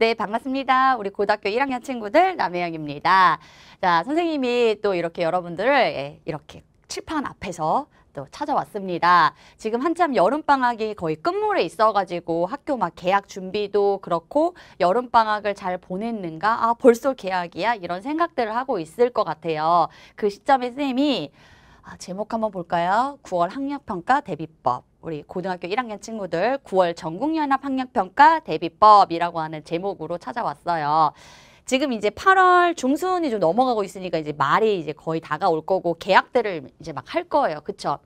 네, 반갑습니다. 우리 고등학교 1학년 친구들 남혜영입니다. 자, 선생님이 또 이렇게 여러분들을 예, 이렇게 칠판 앞에서 또 찾아왔습니다. 지금 한참 여름방학이 거의 끝물에 있어가지고 학교 막 계약 준비도 그렇고 여름방학을 잘 보냈는가? 아, 벌써 계약이야 이런 생각들을 하고 있을 것 같아요. 그 시점에 선생님이 아, 제목 한번 볼까요? 9월 학력평가 대비법. 우리 고등학교 1학년 친구들 9월 전국연합 학력평가 대비법이라고 하는 제목으로 찾아왔어요. 지금 이제 8월 중순이 좀 넘어가고 있으니까 이제 말이 이제 거의 다가올 거고 계약들을 이제 막 할 거예요. 그렇죠?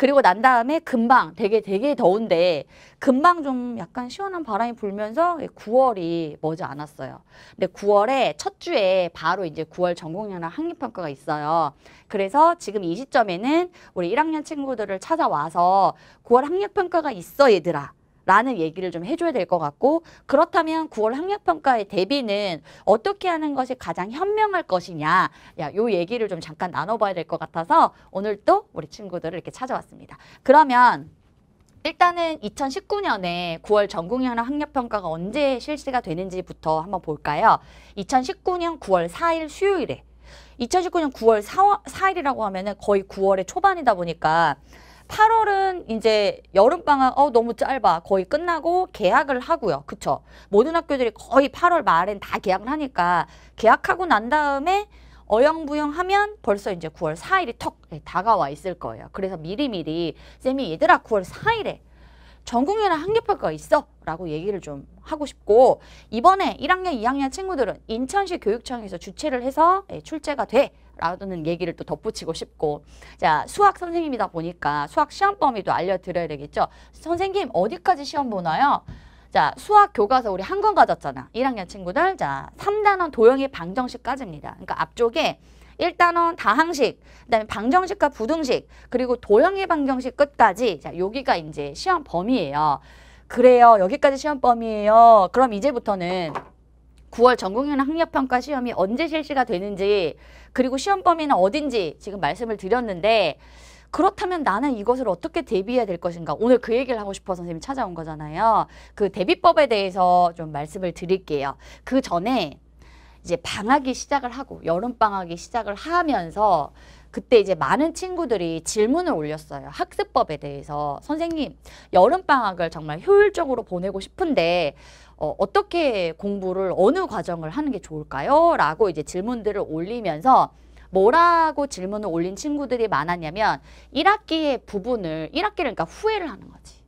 그리고 난 다음에 금방 되게 되게 더운데 금방 좀 약간 시원한 바람이 불면서 9월이 머지 않았어요. 근데 9월에 첫 주에 바로 이제 9월 전공연화 학력평가가 있어요. 그래서 지금 이 시점에는 우리 1학년 친구들을 찾아와서 9월 학력평가가 있어 얘들아. 라는 얘기를 좀 해줘야 될 것 같고 그렇다면 9월 학력평가의 대비는 어떻게 하는 것이 가장 현명할 것이냐 야, 요 얘기를 좀 잠깐 나눠봐야 될 것 같아서 오늘 또 우리 친구들을 이렇게 찾아왔습니다. 그러면 일단은 2019년에 9월 전국연합 학력평가가 언제 실시가 되는지부터 한번 볼까요? 2019년 9월 4일 수요일에 2019년 9월 4, 4일이라고 하면 은 거의 9월의 초반이다 보니까 8월은 이제 여름방학 어 너무 짧아 거의 끝나고 계약을 하고요. 그쵸? 모든 학교들이 거의 8월 말엔 다 계약을 하니까 계약하고 난 다음에 어영부영 하면 벌써 이제 9월 4일이 턱 예, 다가와 있을 거예요. 그래서 미리미리 쌤이 얘들아 9월 4일에 전국연합 한계평가 있어 라고 얘기를 좀 하고 싶고 이번에 1학년 2학년 친구들은 인천시 교육청에서 주최를 해서 예, 출제가 돼 라는 얘기를 또 덧붙이고 싶고 자 수학 선생님이다 보니까 수학 시험 범위도 알려드려야 되겠죠 선생님 어디까지 시험 보나요? 자 수학 교과서 우리 한 권 가졌잖아 1학년 친구들 자 3단원 도형의 방정식까지입니다 그러니까 앞쪽에 1단원 다항식, 그다음에 방정식과 부등식, 그리고 도형의 방정식 끝까지 자, 여기가 이제 시험 범위예요. 그래요. 여기까지 시험 범위예요. 그럼 이제부터는 9월 전공윤 학력평가 시험이 언제 실시가 되는지 그리고 시험 범위는 어딘지 지금 말씀을 드렸는데 그렇다면 나는 이것을 어떻게 대비해야 될 것인가 오늘 그 얘기를 하고 싶어 서 선생님이 찾아온 거잖아요. 그 대비법에 대해서 좀 말씀을 드릴게요. 그 전에 이제 방학이 시작을 하고 여름 방학이 시작을 하면서 그때 이제 많은 친구들이 질문을 올렸어요. 학습법에 대해서 선생님 여름 방학을 정말 효율적으로 보내고 싶은데 어, 어떻게 공부를 어느 과정을 하는 게 좋을까요? 라고 이제 질문들을 올리면서 뭐라고 질문을 올린 친구들이 많았냐면 1학기의 부분을 1학기를 그러니까 후회를 하는 거지.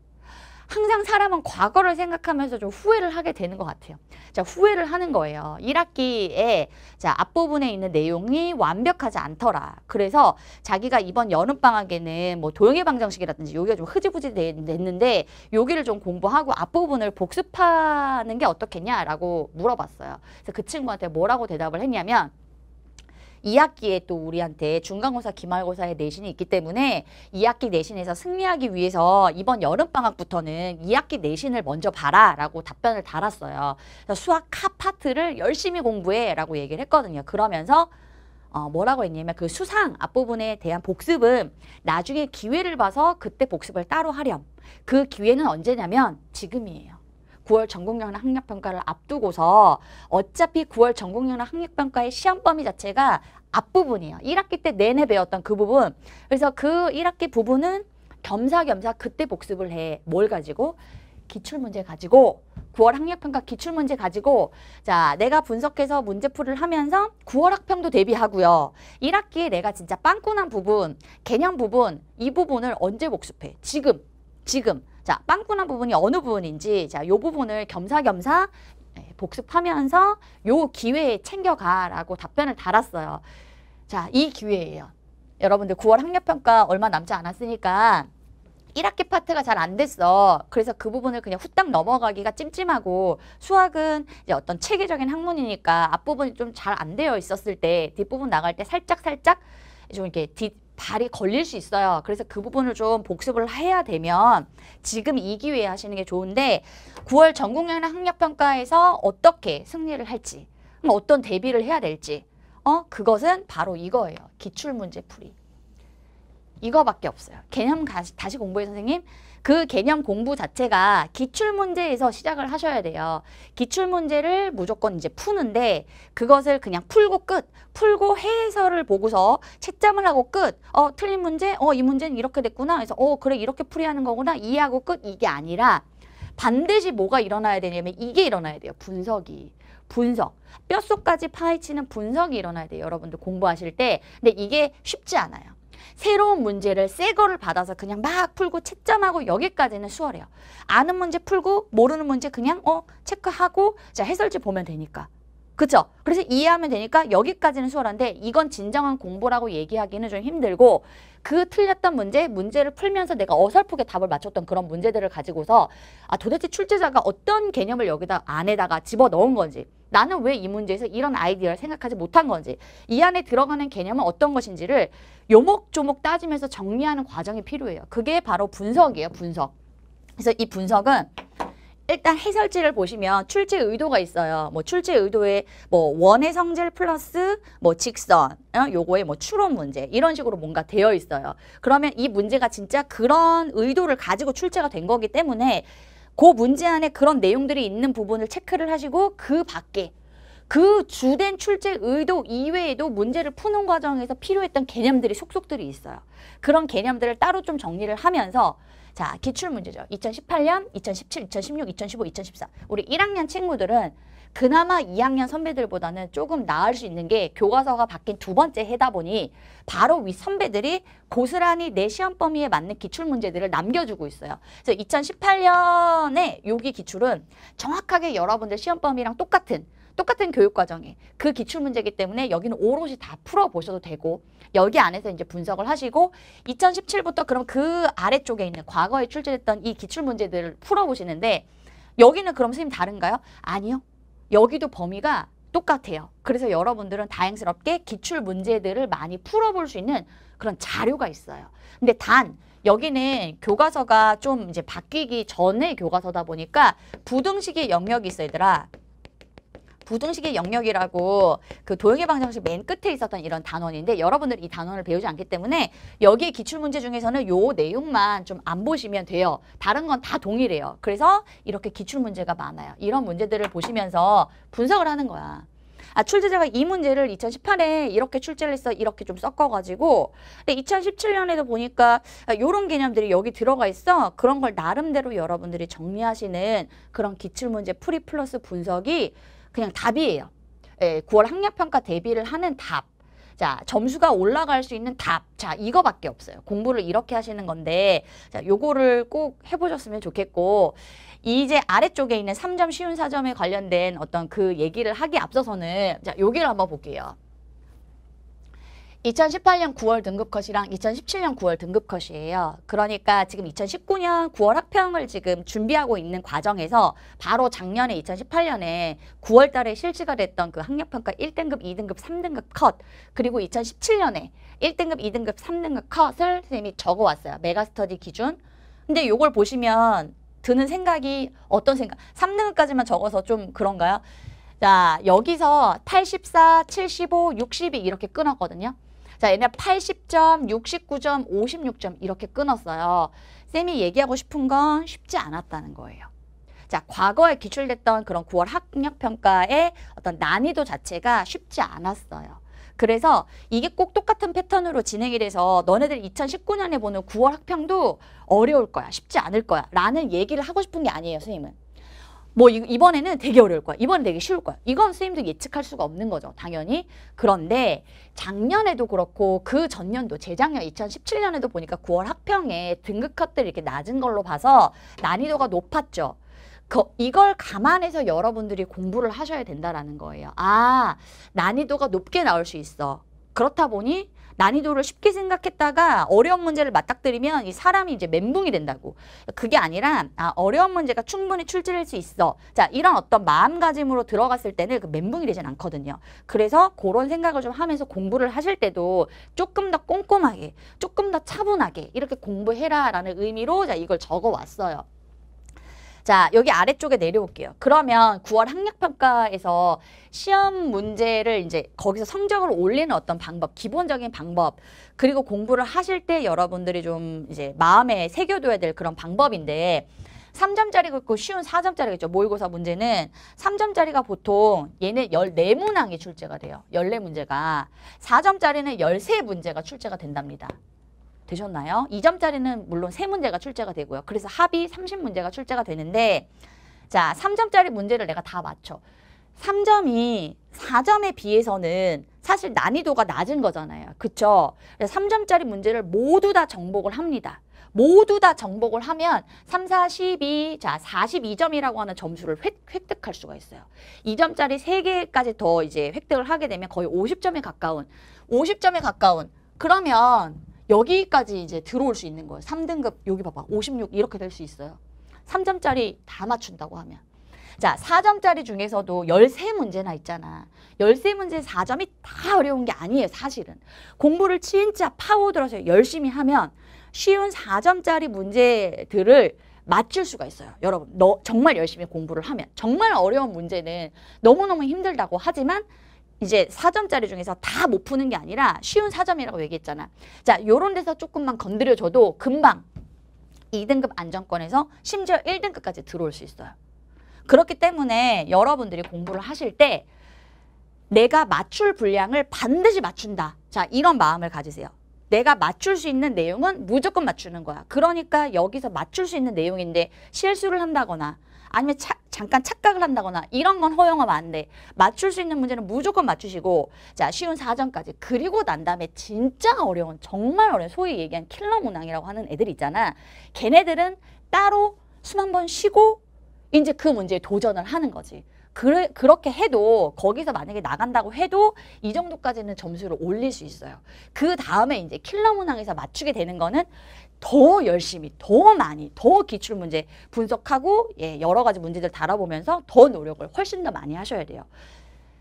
항상 사람은 과거를 생각하면서 좀 후회를 하게 되는 것 같아요. 자, 후회를 하는 거예요. 1학기에 자, 앞부분에 있는 내용이 완벽하지 않더라. 그래서 자기가 이번 여름방학에는 뭐 도형의 방정식이라든지 여기가 좀 흐지부지 됐는데 여기를 좀 공부하고 앞부분을 복습하는 게 어떻겠냐라고 물어봤어요. 그래서 그 친구한테 뭐라고 대답을 했냐면 2학기에 또 우리한테 중간고사, 기말고사의 내신이 있기 때문에 2학기 내신에서 승리하기 위해서 이번 여름방학부터는 2학기 내신을 먼저 봐라 라고 답변을 달았어요. 수학 카 파트를 열심히 공부해 라고 얘기를 했거든요. 그러면서 어, 뭐라고 했냐면 그 수상 앞부분에 대한 복습은 나중에 기회를 봐서 그때 복습을 따로 하렴. 그 기회는 언제냐면 지금이에요. 9월 전공영어 학력평가를 앞두고서 어차피 9월 전공영어 학력평가의 시험 범위 자체가 앞부분이에요. 1학기 때 내내 배웠던 그 부분. 그래서 그 1학기 부분은 겸사겸사 그때 복습을 해. 뭘 가지고? 기출문제 가지고 9월 학력평가 기출문제 가지고 자 내가 분석해서 문제풀이 하면서 9월 학평도 대비하고요. 1학기에 내가 진짜 빵꾸난 부분, 개념 부분 이 부분을 언제 복습해? 지금, 지금 자, 빵꾸난 부분이 어느 부분인지 자, 요 부분을 겸사겸사 예, 복습하면서 요 기회에 챙겨가라고 답변을 달았어요. 자, 이 기회예요. 여러분들 9월 학력평가 얼마 남지 않았으니까 1학기 파트가 잘 안 됐어. 그래서 그 부분을 그냥 후딱 넘어가기가 찜찜하고 수학은 이제 어떤 체계적인 학문이니까 앞부분이 좀 잘 안 되어 있었을 때 뒷부분 나갈 때 살짝살짝 좀 이렇게 뒷 발이 걸릴 수 있어요. 그래서 그 부분을 좀 복습을 해야 되면 지금 이기 위해 하시는 게 좋은데 9월 전국영양 학력평가에서 어떻게 승리를 할지 뭐 어떤 대비를 해야 될지 어 그것은 바로 이거예요. 기출문제 풀이. 이거밖에 없어요. 개념 다시, 다시 공부해 선생님. 그 개념 공부 자체가 기출문제에서 시작을 하셔야 돼요. 기출문제를 무조건 이제 푸는데 그것을 그냥 풀고 끝. 풀고 해설을 보고서 채점을 하고 끝. 어, 틀린 문제? 어, 이 문제는 이렇게 됐구나. 그래서 어, 그래 이렇게 풀이하는 거구나. 이해하고 끝. 이게 아니라 반드시 뭐가 일어나야 되냐면 이게 일어나야 돼요. 분석이. 분석. 뼛속까지 파헤치는 분석이 일어나야 돼요. 여러분들 공부하실 때. 근데 이게 쉽지 않아요. 새로운 문제를 새 거를 받아서 그냥 막 풀고 채점하고 여기까지는 수월해요. 아는 문제 풀고 모르는 문제 그냥 어 체크하고 자 해설지 보면 되니까. 그죠 그래서 이해하면 되니까 여기까지는 수월한데 이건 진정한 공부라고 얘기하기는 좀 힘들고 그 틀렸던 문제, 문제를 풀면서 내가 어설프게 답을 맞췄던 그런 문제들을 가지고서 아 도대체 출제자가 어떤 개념을 여기다 안에다가 집어넣은 건지 나는 왜 이 문제에서 이런 아이디어를 생각하지 못한 건지 이 안에 들어가는 개념은 어떤 것인지를 요목조목 따지면서 정리하는 과정이 필요해요. 그게 바로 분석이에요. 분석. 그래서 이 분석은 일단 해설지를 보시면 출제 의도가 있어요. 뭐 출제 의도에 뭐 원의 성질 플러스 뭐 직선, 어? 요거에 뭐 추론 문제 이런 식으로 뭔가 되어 있어요. 그러면 이 문제가 진짜 그런 의도를 가지고 출제가 된 거기 때문에 그 문제 안에 그런 내용들이 있는 부분을 체크를 하시고 그 밖에 그 주된 출제 의도 이외에도 문제를 푸는 과정에서 필요했던 개념들이 속속들이 있어요. 그런 개념들을 따로 좀 정리를 하면서 자 기출문제죠. 2018년, 2017, 2016, 2015, 2014 우리 1학년 친구들은 그나마 2학년 선배들보다는 조금 나을 수 있는 게 교과서가 바뀐 두 번째 해다 보니 바로 위 선배들이 고스란히 내 시험 범위에 맞는 기출 문제들을 남겨주고 있어요. 그래서 2018년에 요기 기출은 정확하게 여러분들 시험 범위랑 똑같은 똑같은 교육과정에 그 기출문제이기 때문에 여기는 오롯이 다 풀어보셔도 되고 여기 안에서 이제 분석을 하시고 2017부터 그럼 그 아래쪽에 있는 과거에 출제됐던 이 기출문제들을 풀어보시는데 여기는 그럼 선생님 다른가요? 아니요. 여기도 범위가 똑같아요. 그래서 여러분들은 다행스럽게 기출 문제들을 많이 풀어볼 수 있는 그런 자료가 있어요. 근데 단 여기는 교과서가 좀 이제 바뀌기 전에 교과서다 보니까 부등식의 영역이 있어 얘들아. 부등식의 영역이라고 그 도형의 방정식 맨 끝에 있었던 이런 단원인데 여러분들이 이 단원을 배우지 않기 때문에 여기에 기출문제 중에서는 요 내용만 좀 안 보시면 돼요. 다른 건 다 동일해요. 그래서 이렇게 기출문제가 많아요. 이런 문제들을 보시면서 분석을 하는 거야. 아, 출제자가 이 문제를 2018에 이렇게 출제를 했어 이렇게 좀 섞어가지고 근데 2017년에도 보니까 이런 아, 개념들이 여기 들어가 있어 그런 걸 나름대로 여러분들이 정리하시는 그런 기출문제 프리 플러스 분석이 그냥 답이에요. 예, 9월 학력평가 대비를 하는 답. 자, 점수가 올라갈 수 있는 답. 자, 이거밖에 없어요. 공부를 이렇게 하시는 건데, 자, 요거를 꼭 해보셨으면 좋겠고, 이제 아래쪽에 있는 3점 쉬운 사점에 관련된 어떤 그 얘기를 하기 앞서서는, 자, 요기를 한번 볼게요. 2018년 9월 등급 컷이랑 2017년 9월 등급 컷이에요. 그러니까 지금 2019년 9월 학평을 지금 준비하고 있는 과정에서 바로 작년에 2018년에 9월 달에 실시가 됐던 그 학력평가 1등급, 2등급, 3등급 컷 그리고 2017년에 1등급, 2등급, 3등급 컷을 선생님이 적어왔어요. 메가스터디 기준. 근데 요걸 보시면 드는 생각이 어떤 생각? 3등급까지만 적어서 좀 그런가요? 자, 여기서 84, 75, 62 이렇게 끊었거든요. 자, 얘네 80점, 69점, 56점 이렇게 끊었어요. 쌤이 얘기하고 싶은 건 쉽지 않았다는 거예요. 자, 과거에 기출됐던 그런 9월 학력평가의 어떤 난이도 자체가 쉽지 않았어요. 그래서 이게 꼭 똑같은 패턴으로 진행이 돼서 너네들 2019년에 보는 9월 학평도 어려울 거야, 쉽지 않을 거야 라는 얘기를 하고 싶은 게 아니에요, 선생님은. 뭐 이번에는 되게 어려울 거야. 이번엔 되게 쉬울 거야. 이건 선생님도 예측할 수가 없는 거죠. 당연히. 그런데 작년에도 그렇고 그 전년도 재작년 2017년에도 보니까 9월 학평에 등급 컷들이 이렇게 낮은 걸로 봐서 난이도가 높았죠. 그, 이걸 감안해서 여러분들이 공부를 하셔야 된다라는 거예요. 아, 난이도가 높게 나올 수 있어. 그렇다 보니 난이도를 쉽게 생각했다가 어려운 문제를 맞닥뜨리면 이 사람이 이제 멘붕이 된다고. 그게 아니라 아, 어려운 문제가 충분히 출제될 수 있어. 자, 이런 어떤 마음가짐으로 들어갔을 때는 그 멘붕이 되진 않거든요. 그래서 그런 생각을 좀 하면서 공부를 하실 때도 조금 더 꼼꼼하게, 조금 더 차분하게 이렇게 공부해라라는 의미로 자, 이걸 적어 왔어요. 자, 여기 아래쪽에 내려올게요. 그러면 9월 학력평가에서 시험 문제를 이제 거기서 성적을 올리는 어떤 방법, 기본적인 방법, 그리고 공부를 하실 때 여러분들이 좀 이제 마음에 새겨둬야 될 그런 방법인데, 3점짜리가 있고 쉬운 4점짜리겠죠. 모의고사 문제는 3점짜리가 보통 얘는 14문항이 출제가 돼요. 14문제가. 4점짜리는 13문제가 출제가 된답니다. 되셨나요? 이점짜리는 물론 세문제가 출제가 되고요. 그래서 합이 삼십 문제가 출제가 되는데 자, 삼점짜리 문제를 내가 다 맞춰. 삼점이사점에 비해서는 사실 난이도가 낮은 거잖아요. 그쵸? 삼점짜리 문제를 모두 다 정복을 합니다. 모두 다 정복을 하면 3, 4, 12, 자 42점이라고 하는 점수를 획, 득할 수가 있어요. 2점짜리 3개까지 더 이제 획득을 하게 되면 거의 50점에 가까운, 50점에 가까운 그러면 여기까지 이제 들어올 수 있는 거예요. 3등급 여기 봐봐. 56 이렇게 될 수 있어요. 3점짜리 다 맞춘다고 하면. 자, 4점짜리 중에서도 13문제나 있잖아. 13문제 4점이 다 어려운 게 아니에요, 사실은. 공부를 진짜 파고들어서 열심히 하면 쉬운 4점짜리 문제들을 맞출 수가 있어요. 여러분, 너 정말 열심히 공부를 하면. 정말 어려운 문제는 너무너무 힘들다고 하지만 이제 4점짜리 중에서 다 못 푸는 게 아니라 쉬운 4점이라고 얘기했잖아. 자, 요런 데서 조금만 건드려줘도 금방 2등급 안정권에서 심지어 1등급까지 들어올 수 있어요. 그렇기 때문에 여러분들이 공부를 하실 때 내가 맞출 분량을 반드시 맞춘다. 자, 이런 마음을 가지세요. 내가 맞출 수 있는 내용은 무조건 맞추는 거야. 그러니까 여기서 맞출 수 있는 내용인데 실수를 한다거나 아니면 차, 잠깐 착각을 한다거나 이런 건 허용하면 안 돼. 맞출 수 있는 문제는 무조건 맞추시고 자 쉬운 사전까지 그리고 난 다음에 진짜 어려운 정말 어려운 소위 얘기한 킬러 문항이라고 하는 애들 있잖아. 걔네들은 따로 숨 한 번 쉬고 이제 그 문제에 도전을 하는 거지. 그, 그렇게 해도 거기서 만약에 나간다고 해도 이 정도까지는 점수를 올릴 수 있어요. 그 다음에 이제 킬러 문항에서 맞추게 되는 거는 더 열심히, 더 많이, 더 기출 문제 분석하고 예, 여러 가지 문제들 다뤄보면서 더 노력을 훨씬 더 많이 하셔야 돼요.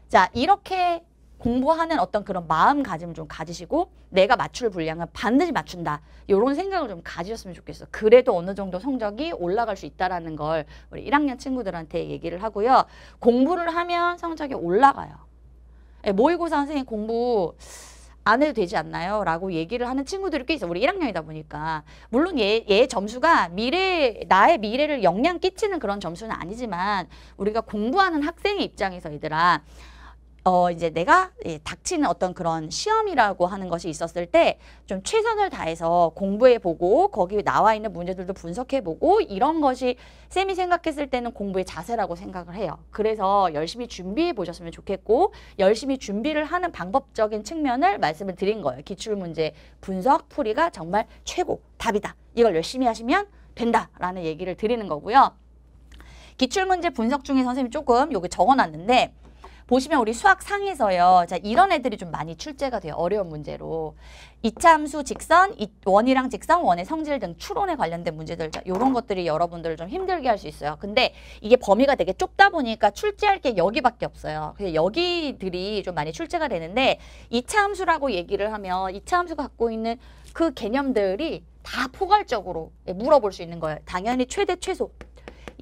자, 이렇게 공부하는 어떤 그런 마음가짐을 좀 가지시고 내가 맞출 분량은 반드시 맞춘다. 이런 생각을 좀 가지셨으면 좋겠어. 그래도 어느 정도 성적이 올라갈 수 있다라는 걸 우리 1학년 친구들한테 얘기를 하고요. 공부를 하면 성적이 올라가요. 예, 모의고사 선생님 공부 안 해도 되지 않나요? 라고 얘기를 하는 친구들이 꽤 있어. 우리 1학년이다 보니까. 물론 얘, 얘 점수가 미래, 나의 미래를 영향 끼치는 그런 점수는 아니지만 우리가 공부하는 학생의 입장에서 얘들아, 어 이제 내가 닥치는 어떤 그런 시험이라고 하는 것이 있었을 때 좀 최선을 다해서 공부해 보고 거기 나와 있는 문제들도 분석해 보고 이런 것이 쌤이 생각했을 때는 공부의 자세라고 생각을 해요. 그래서 열심히 준비해 보셨으면 좋겠고 열심히 준비를 하는 방법적인 측면을 말씀을 드린 거예요. 기출 문제 분석 풀이가 정말 최고 답이다. 이걸 열심히 하시면 된다라는 얘기를 드리는 거고요. 기출문제 분석 중에 선생님이 조금 여기 적어놨는데 보시면 우리 수학 상에서요. 자, 이런 애들이 좀 많이 출제가 돼요. 어려운 문제로. 이참수 직선, 원이랑 직선, 원의 성질 등 추론에 관련된 문제들 자, 이런 것들이 여러분들을 좀 힘들게 할 수 있어요. 근데 이게 범위가 되게 좁다 보니까 출제할 게 여기밖에 없어요. 그래서 여기들이 좀 많이 출제가 되는데 이참수라고 얘기를 하면 이참수가 갖고 있는 그 개념들이 다 포괄적으로 물어볼 수 있는 거예요. 당연히 최대 최소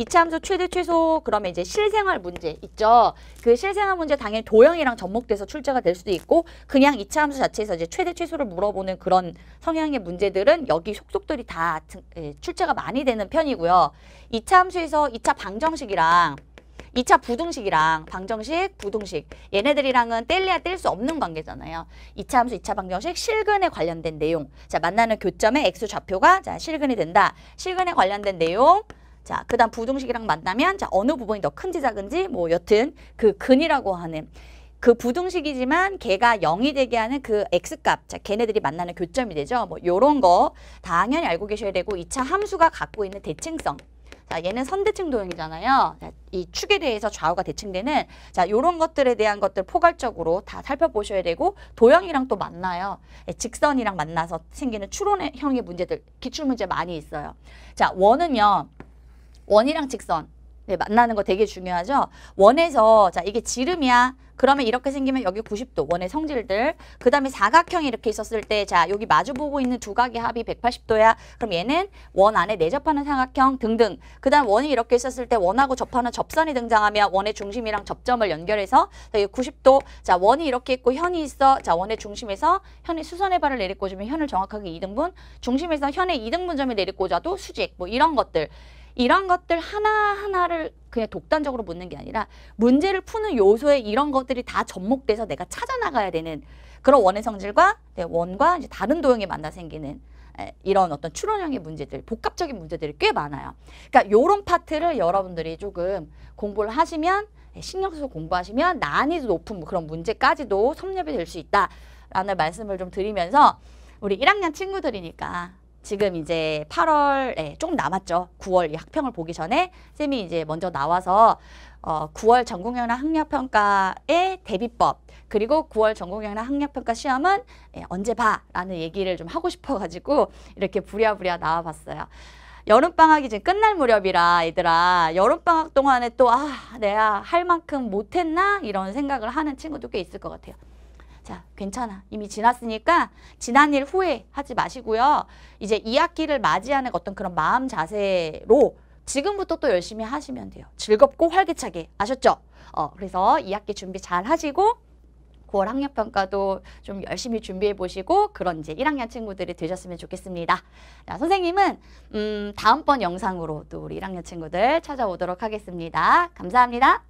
이차 함수 최대 최소 그러면 이제 실생활 문제 있죠. 그 실생활 문제 당연히 도형이랑 접목돼서 출제가 될 수도 있고 그냥 이차 함수 자체에서 이제 최대 최소를 물어보는 그런 성향의 문제들은 여기 속속들이 다 예, 출제가 많이 되는 편이고요. 이차 함수에서 이차 방정식이랑 이차 부등식이랑 방정식, 부등식 얘네들이랑은 뗄래야 뗄 수 없는 관계잖아요. 이차 함수, 이차 방정식, 실근에 관련된 내용 자 만나는 교점의 X좌표가 자 실근이 된다. 실근에 관련된 내용 자, 그 다음 부등식이랑 만나면 자, 어느 부분이 더 큰지 작은지 뭐 여튼 그 근이라고 하는 그 부등식이지만 걔가 영이 되게 하는 그 x값, 자, 걔네들이 만나는 교점이 되죠. 뭐 요런 거 당연히 알고 계셔야 되고 이차 함수가 갖고 있는 대칭성. 자, 얘는 선대칭 도형이잖아요. 자, 이 축에 대해서 좌우가 대칭되는 자, 요런 것들에 대한 것들 포괄적으로 다 살펴보셔야 되고 도형이랑 또 만나요. 예, 직선이랑 만나서 생기는 추론형의 문제들 기출문제 많이 있어요. 자, 원은요. 원이랑 직선 네, 만나는 거 되게 중요하죠. 원에서 자 이게 지름이야. 그러면 이렇게 생기면 여기 90도 원의 성질들 그 다음에 사각형이 이렇게 있었을 때 자 여기 마주보고 있는 두각의 합이 180도야 그럼 얘는 원 안에 내접하는 사각형 등등 그 다음 원이 이렇게 있었을 때 원하고 접하는 접선이 등장하며 원의 중심이랑 접점을 연결해서 여기 90도 자 원이 이렇게 있고 현이 있어 자 원의 중심에서 현의 수선의 발을 내리꽂으면 현을 정확하게 이등분 중심에서 현의 이등분점을 내리꽂아도 수직 뭐 이런 것들 이런 것들 하나하나를 그냥 독단적으로 묻는 게 아니라 문제를 푸는 요소에 이런 것들이 다 접목돼서 내가 찾아나가야 되는 그런 원의 성질과 원과 이제 다른 도형이 만나 생기는 이런 어떤 추론형의 문제들, 복합적인 문제들이 꽤 많아요. 그러니까 요런 파트를 여러분들이 조금 공부를 하시면 신경 써서 공부하시면 난이도 높은 그런 문제까지도 섭렵이 될 수 있다라는 말씀을 좀 드리면서 우리 1학년 친구들이니까 지금 이제 8월에 조금 남았죠. 9월 이 학평을 보기 전에 쌤이 이제 먼저 나와서 어, 9월 전국영나 학력평가의 대비법 그리고 9월 전국영나 학력평가 시험은 예, 언제 봐라는 얘기를 좀 하고 싶어가지고 이렇게 부랴부랴 나와봤어요. 여름방학이 지금 끝날 무렵이라 얘들아 여름방학 동안에 또아 내가 할 만큼 못했나 이런 생각을 하는 친구도 꽤 있을 것 같아요. 자, 괜찮아. 이미 지났으니까 지난 일 후회하지 마시고요. 이제 2학기를 맞이하는 어떤 그런 마음 자세로 지금부터 또 열심히 하시면 돼요. 즐겁고 활기차게. 아셨죠? 어, 그래서 2학기 준비 잘 하시고 9월 학력평가도 좀 열심히 준비해 보시고 그런 이제 1학년 친구들이 되셨으면 좋겠습니다. 자, 선생님은 음, 다음번 영상으로 또 우리 1학년 친구들 찾아오도록 하겠습니다. 감사합니다.